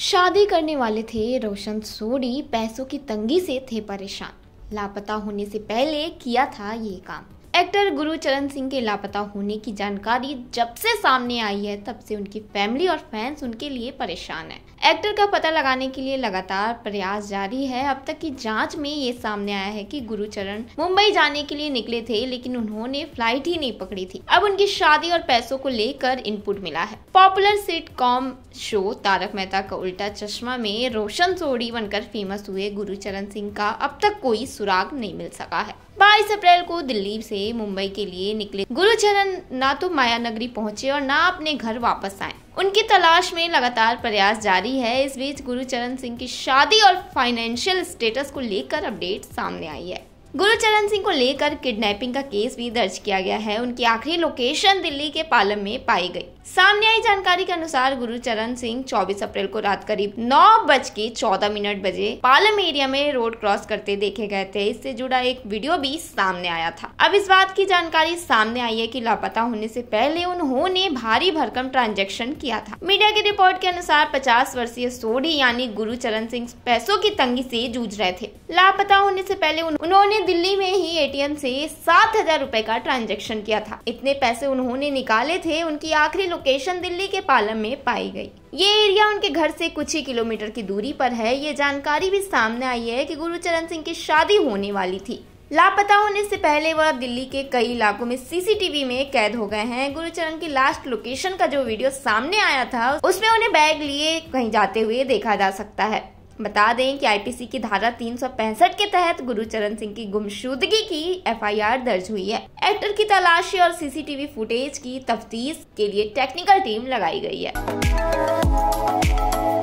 शादी करने वाले थे रोशन सोडी पैसों की तंगी से थे परेशान लापता होने से पहले किया था ये काम एक्टर गुरु चरण सिंह के लापता होने की जानकारी जब से सामने आई है तब से उनकी फैमिली और फैंस उनके लिए परेशान है एक्टर का पता लगाने के लिए लगातार प्रयास जारी है अब तक की जांच में ये सामने आया है कि गुरुचरण मुंबई जाने के लिए निकले थे लेकिन उन्होंने फ्लाइट ही नहीं पकड़ी थी अब उनकी शादी और पैसों को लेकर इनपुट मिला है popular sitcom show Tarak Mehta ka Ooltah चश्मा में रोशन सोडी बनकर फेमस हुए गुरुचरण सिंह का अब तक कोई सुराग नहीं मिल सका है बाईस अप्रैल को दिल्ली से मुंबई के लिए निकले गुरुचरण ना तो माया नगरी पहुंचे और ना अपने घर वापस आए उनकी तलाश में लगातार प्रयास जारी है इस बीच गुरुचरण सिंह की शादी और फाइनेंशियल स्टेटस को लेकर अपडेट सामने आई है गुरुचरण सिंह को लेकर किडनैपिंग का केस भी दर्ज किया गया है उनकी आखिरी लोकेशन दिल्ली के पालम में पाई गई सामने आई जानकारी के अनुसार गुरु चरण सिंह 24 अप्रैल को रात करीब नौ बज के चौदह मिनट बजे पालम एरिया में रोड क्रॉस करते देखे गए थे इससे जुड़ा एक वीडियो भी सामने आया था अब इस बात की जानकारी सामने आई है कि लापता होने से पहले उन्होंने भारी भरकम ट्रांजेक्शन किया था मीडिया की रिपोर्ट के अनुसार पचास वर्षीय सोढ़ी यानी गुरु चरण सिंह पैसों की तंगी ऐसी जूझ रहे थे लापता होने ऐसी पहले उन्होंने दिल्ली में ही एटीएम से सात हजार रूपए का ट्रांजेक्शन किया था इतने पैसे उन्होंने निकाले थे उनकी आखिरी लोकेशन दिल्ली के पालम में पाई गई ये एरिया उनके घर से कुछ ही किलोमीटर की दूरी पर है ये जानकारी भी सामने आई है कि गुरुचरण सिंह की शादी होने वाली थी लापता होने से पहले वह दिल्ली के कई इलाकों में सीसीटीवी में कैद हो गए हैं गुरुचरण की लास्ट लोकेशन का जो वीडियो सामने आया था उसमें उन्हें बैग लिए कहीं जाते हुए देखा जा सकता है बता दें कि आईपीसी की धारा तीन के तहत गुरुचरण सिंह की गुमशुदगी की एफआईआर दर्ज हुई है एक्टर की तलाशी और सीसीटीवी फुटेज की तफ्तीश के लिए टेक्निकल टीम लगाई गई है